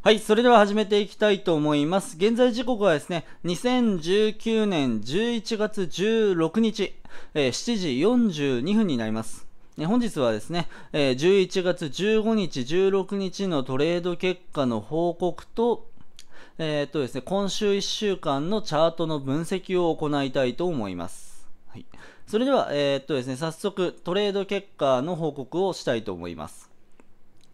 はい、それでは始めていきたいと思います。現在時刻はですね、2019年11月16日、えー、7時42分になります。本日はですね、えー、11月15日、16日のトレード結果の報告と、えー、っとですね、今週1週間のチャートの分析を行いたいと思います。はい、それでは、えー、っとですね、早速トレード結果の報告をしたいと思います。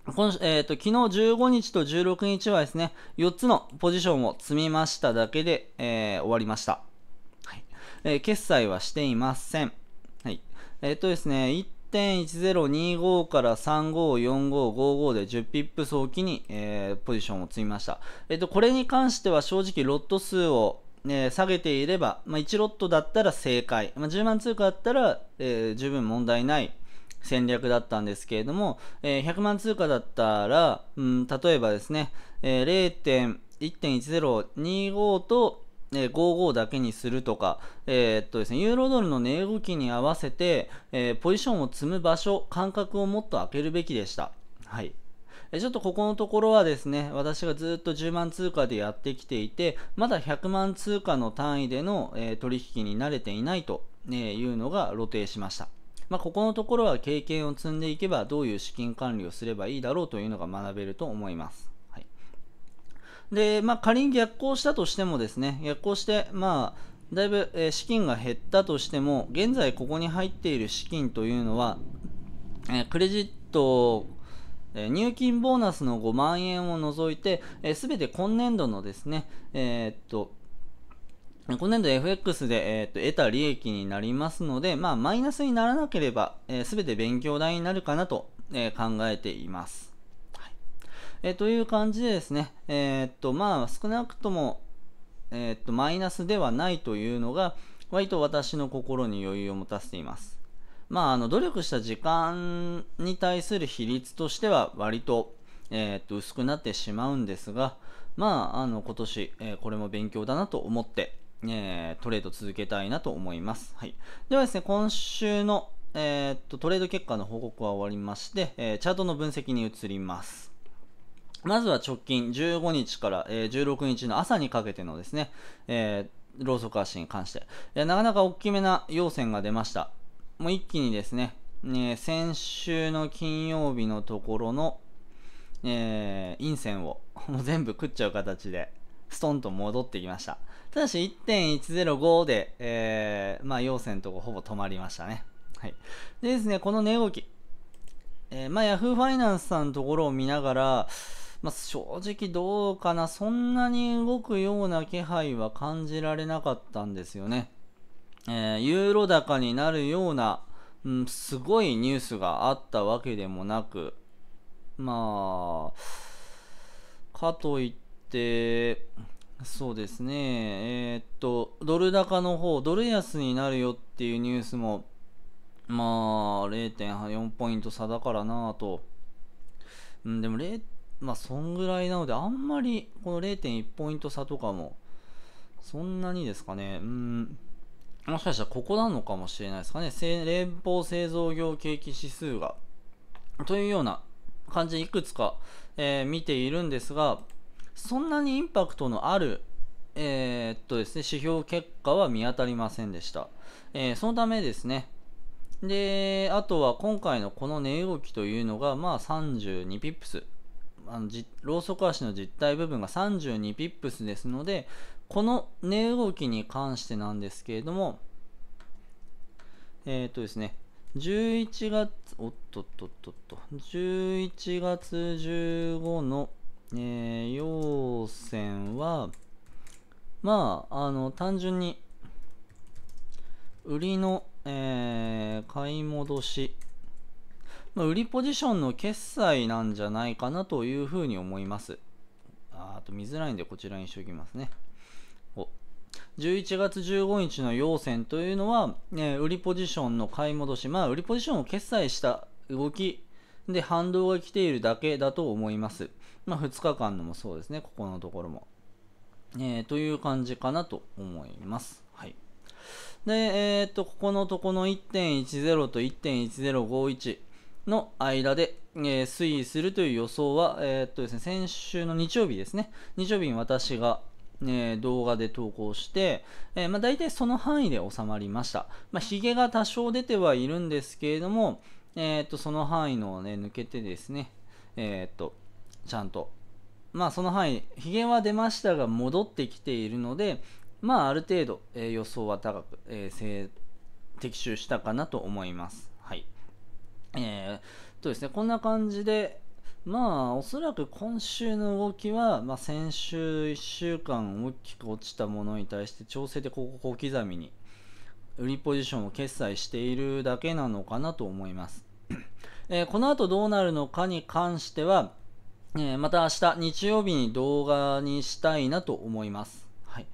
今えーと、昨日15日と16日はですね、4つのポジションを積みましただけで、えー、終わりました、はいえー、決済はしていません。はい、えっ、ー、とですね、1.1025から354555で10ピップ早期に、えー、ポジションを積みました。えっ、ー、と、これに関しては正直ロット数をえー、下げていれば、まあ、1ロットだったら正解、まあ、10万通貨だったら、えー、十分問題ない戦略だったんですけれども、えー、100万通貨だったら、うん、例えばですね、えー、0.1.1025と、え55だけにするとか、えー、っとですね、ユーロドルの値動きに合わせて、えー、ポジションを積む場所、間隔をもっと開けるべきでした。はい。ちょっとここのところはですね、私がずっと10万通貨でやってきていて、まだ100万通貨の単位での、えー、取引に慣れていないと、えいうのが露呈しました。まあ、ここのところは経験を積んでいけばどういう資金管理をすればいいだろうというのが学べると思います。はい、で、まあ、仮に逆行したとしてもですね、逆行して、まあ、だいぶ、え資金が減ったとしても、現在ここに入っている資金というのは、えクレジット、え入金ボーナスの5万円を除いて、す、え、べ、て今年度のですね、えー、っと、今年度 FX で、えーと、得た利益になりますので、まあ、マイナスにならなければ、す、えー、べ、て勉強代になるかなと、えー、考えています。はいえー、という感じでですね、えー、っとまあ、少なくとも、えー、っとマイナスではないというのが、割と私の心に余裕を持たせています。まあ、あの努力した時間に対する比率としては割と,、えっと薄くなってしまうんですが、まあ、あの今年、えこれも勉強だなと思ってえー、トレード続けたいなと思います。はい。ではですね、今週の、えー、っと、トレード結果の報告は終わりまして、えー、チャートの分析に移ります。まずは直近15日から、え16日の朝にかけてのですね、えローソク足に関して、えなかなか大きめな要線が出ました。もう一気にですね、ね先週の金曜日のところの、え陰線をもう全部食っちゃう形で、ストンと戻ってきました。ただし1.105で、えー、まあ、陽線のとこほぼ止まりましたね。はい。でですね、この値動き、えー、まあ、Yahoo ファイナンスさんのところを見ながら、まあ、正直どうかな、そんなに動くような気配は感じられなかったんですよね。えー、ユーロ高になるような、うん、すごいニュースがあったわけでもなく、まあ、かといって、、そうですね、えー、っと、ドル高の方、ドル安になるよっていうニュースも、まあ、0.4ポイント差だからなと。うん、でも、まあ、そんぐらいなので、あんまり、この0.1ポイント差とかも、そんなにですかね、うん、もしかしたらここなのかもしれないですかね、連邦製造業景気指数が、というような感じでいくつか、えー、見ているんですが、そんなにインパクトのある、えー、っとですね、指標結果は見当たりませんでした。えー、そのためですね、で、あとは今回のこの値動きというのが、まあ32ピップス。あのじローソク足の実体部分が32ピップスですので、この値動きに関してなんですけれども、えー、っとですね、11月、おっとっとっとっと、11月15のえー、要線は、まあ、あの、単純に、売りの、えー、買い戻し、まあ、売りポジションの決済なんじゃないかなというふうに思います。ああと見づらいんでこちらにしておきますね。お11月15日の要線というのは、ね、売りポジションの買い戻し、まあ、売りポジションを決済した動きで、反動が来ているだけだと思います。まあ、2日間のもそうですね、ここのところも。えー、という感じかなと思います。はい。で、えっ、と、ここのとこの1.10と1.1051の間で、えー、推移するという予想は、えっとですね、先週の日曜日ですね。日曜日に私が、え動画で投稿して、えまあ、大体その範囲で収まりました。まあ、ヒゲが多少出てはいるんですけれども、えー、っと、その範囲のね、抜けてですね、えー、っと、ちゃんと、まあその範囲、ヒゲは出ましたが、戻ってきているので、まあある程度、えー、予想は高く、えー、的中したかなと思います。はい。えー、とですね、こんな感じで、まあ、おそらく今週の動きは、まあ、先週1週間大きく落ちたものに対して調整でここ小刻みに売りポジションを決済しているだけなのかなと思います。えー、この後どうなるのかに関しては、えー、また明日日曜日に動画にしたいなと思います。はい。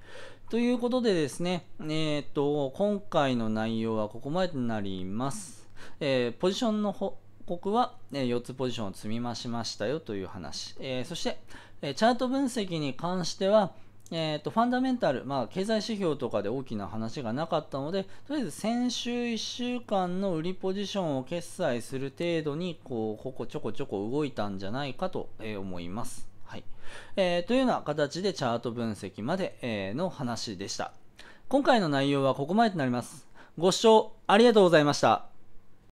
ということでですね、えー、っと、今回の内容はここまでになります。えポジションの報告は、え4つポジションを積み増しましたよという話。えそして、えチャート分析に関しては、えーと、ファンダメンタル、まあ、経済指標とかで大きな話がなかったので、とりあえず先週1週間の売りポジションを決済する程度にこう、ここちょこちょこ動いたんじゃないかと思います。はいえー、というような形でチャート分析まで、えの話でした。今回の内容はここまでとなります。ご視聴ありがとうございました。